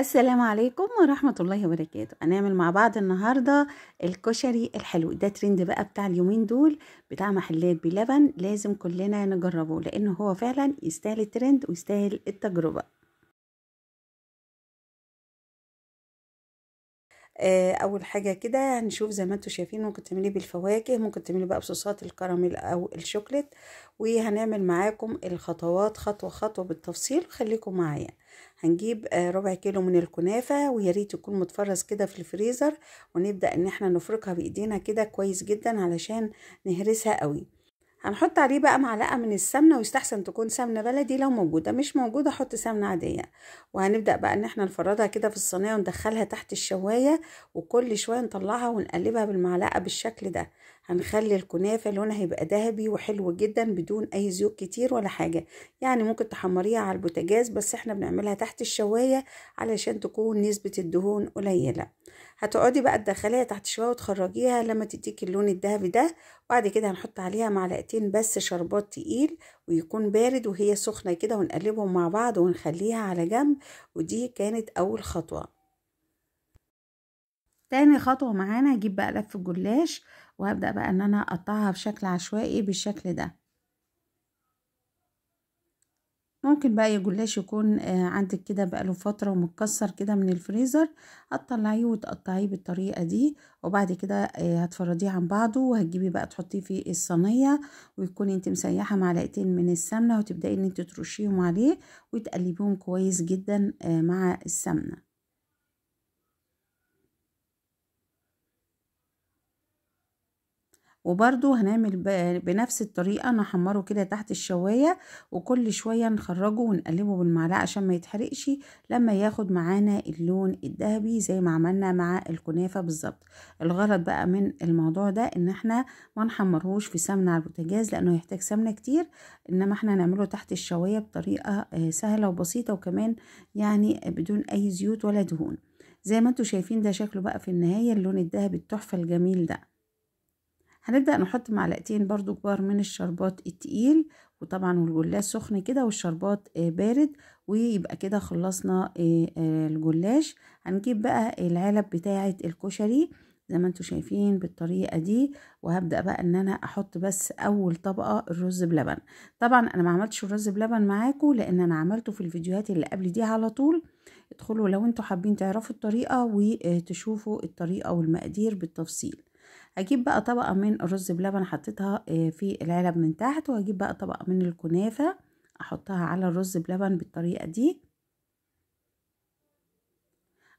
السلام عليكم ورحمة الله وبركاته هنعمل مع بعض النهاردة الكشري الحلو ده ترند بقى بتاع اليومين دول بتاع محلات بلبن لازم كلنا نجربه لأنه هو فعلا يستاهل الترند ويستاهل التجربة آه، اول حاجه كده هنشوف زي ما انتم شايفين ممكن تعمليه بالفواكه ممكن تعمليه بقى بصوصات الكراميل او الشوكليت وهنعمل معاكم الخطوات خطوه خطوه بالتفصيل خليكم معايا هنجيب آه، ربع كيلو من الكنافه وياريت يكون متفرز كده في الفريزر ونبدا ان احنا نفركها بايدينا كده كويس جدا علشان نهرسها قوي هنحط عليه بقى معلقه من السمنه ويستحسن تكون سمنه بلدي لو موجوده مش موجوده حط سمنه عاديه وهنبدا بقى ان احنا نفردها كده في الصينيه وندخلها تحت الشوايه وكل شويه نطلعها ونقلبها بالمعلقه بالشكل ده هنخلي الكنافة لونها هيبقى ذهبي وحلو جدا بدون اي زيوت كتير ولا حاجة يعني ممكن تحمريها على البوتاجاز بس احنا بنعملها تحت الشواية علشان تكون نسبة الدهون قليلة هتقعدي بقى تدخليها تحت الشواية وتخرجيها لما تديكي اللون الذهبي ده وبعد كده هنحط عليها معلقتين بس شربات تقيل ويكون بارد وهي سخنه كده ونقلبهم مع بعض ونخليها على جنب ودي كانت اول خطوه تاني خطوة معانا هجيب بقى لف الجلاش وهبدأ بقى ان انا اقطعها بشكل عشوائي بالشكل ده ممكن بقى الجلاش يكون آه، عندك كده بقاله فترة ومتكسر كده من الفريزر هتطلعيه وتقطعيه بالطريقة دي وبعد كده آه، هتفرديه عن بعضه وهتجيبي بقى تحطيه في الصينية ويكون انت مسيحة معلقتين من السمنة وتبدأي ان انت ترشيهم عليه وتقلبيهم كويس جدا آه، مع السمنة وبرده هنعمل بنفس الطريقة نحمره كده تحت الشواية وكل شوية نخرجه ونقلبه بالمعلقة عشان ما يتحرقش لما ياخد معانا اللون الذهبي زي ما عملنا مع الكنافة بالظبط الغرض بقى من الموضوع ده ان احنا ما نحمرهوش في سمنة على البوتاجاز لانه يحتاج سمنة كتير انما احنا نعمله تحت الشواية بطريقة آه، سهلة وبسيطة وكمان يعني بدون اي زيوت ولا دهون زي ما انتوا شايفين ده شكله بقى في النهاية اللون الذهبي التحفة الجميل ده هنبدأ نحط معلقتين برضو كبار من الشربات التقيل وطبعا والجلاش سخن كده والشربات آه، بارد ويبقى كده خلصنا آه، آه، الجلاش هنجيب بقى العلب بتاعة الكشري زي ما انتم شايفين بالطريقه دي وهبدا بقى ان انا احط بس اول طبقه الرز بلبن طبعا انا ما عملتش الرز بلبن معاكم لان انا عملته في الفيديوهات اللي قبل دي على طول ادخلوا لو انتم حابين تعرفوا الطريقه وتشوفوا الطريقه والمقادير بالتفصيل هجيب بقى طبقة من الرز بلبن حطيتها آه، في العلب من تحت وهجيب بقى طبقة من الكنافة احطها على الرز بلبن بالطريقة دي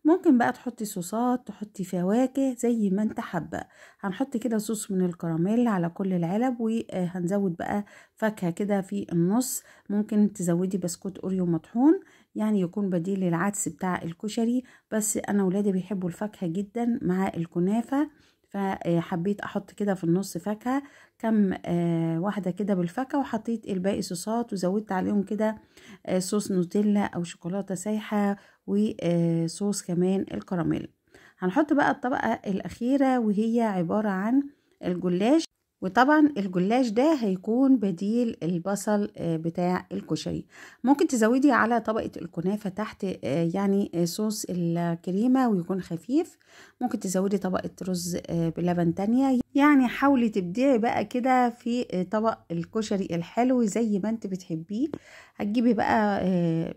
ممكن بقى تحطي صوصات تحطي فواكه زي ما انت حابه هنحط كده صوص من الكراميل على كل العلب وهنزود آه، بقى فاكهه كده في النص ممكن تزودي بسكوت اوريو مطحون يعني يكون بديل للعدس بتاع الكشري بس انا ولادي بيحبوا الفاكهه جدا مع الكنافه فحبيت احط كده في النص فاكهه كم آه، واحده كده بالفاكهه وحطيت الباقي صوصات وزودت عليهم كده آه، صوص نوتيلا او شوكولاته سايحه وصوص آه، كمان الكراميل هنحط بقى الطبقه الاخيره وهي عباره عن الجلاش وطبعا الجلاش ده هيكون بديل البصل آه، بتاع الكشري ممكن تزودي على طبقة الكنافة تحت آه، يعني آه، صوص الكريمة ويكون خفيف ممكن تزودي طبقة رز بلبن تانية يعني حاولي تبدعي بقى كده في طبق الكشري الحلو زي ما انت بتحبيه هتجيبي بقى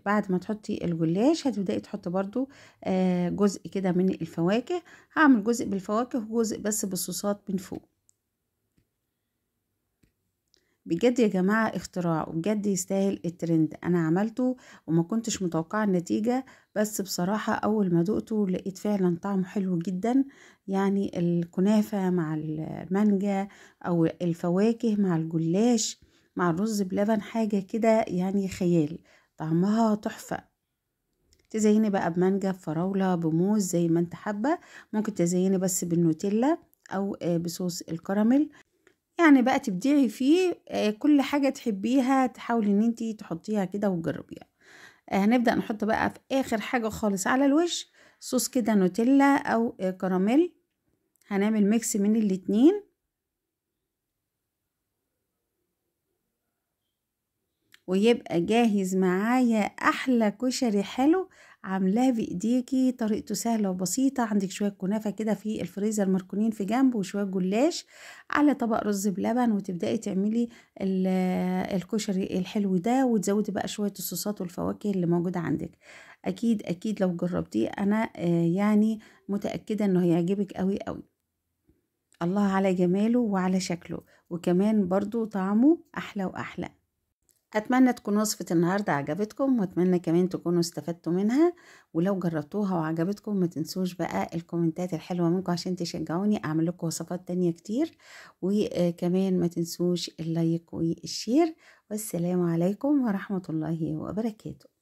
بعد ما تحطي الجلاش هتبدأي تحطي برضو جزء كده من الفواكه هعمل جزء بالفواكه وجزء بس بالصوصات من فوق بجد يا جماعة اختراع وبجد يستاهل الترند أنا عملته وما كنتش متوقعة النتيجة بس بصراحة أول ما دقته لقيت فعلا طعمه حلو جدا يعني الكنافة مع المانجا أو الفواكه مع الجلاش مع الرز بلبن حاجة كده يعني خيال طعمها تحفة تزيني بقى بمانجا بفراولة بموز زي ما انت حابة ممكن تزيني بس بالنوتيلا أو آه، بصوص الكراميل يعني بقى تبدعي فيه آه، كل حاجة تحبيها تحاولي ان انتي تحطيها كده وتجربيها آه، هنبدأ نحط بقى في اخر حاجة خالص على الوش صوص كده نوتيلا او آه، كراميل هنعمل ميكس من الاتنين ويبقى جاهز معايا احلى كشري حلو عاملاه بايديكي طريقته سهله وبسيطه عندك شويه كنافه كده في الفريزر مركونين في جنب وشويه جلاش على طبق رز بلبن وتبداي تعملي آه، الكشري الحلو ده وتزودي بقى شويه الصوصات والفواكه اللي موجوده عندك اكيد اكيد لو جربتيه انا آه، يعني متاكده انه هيعجبك قوي قوي الله على جماله وعلى شكله وكمان برضو طعمه أحلى وأحلى اتمنى تكون وصفة النهاردة عجبتكم واتمنى كمان تكونوا استفدتوا منها ولو جربتوها وعجبتكم ما تنسوش بقى الكومنتات الحلوة منكم عشان تشجعوني اعمل لكم وصفات تانية كتير وكمان ما تنسوش اللايك والشير والسلام عليكم ورحمة الله وبركاته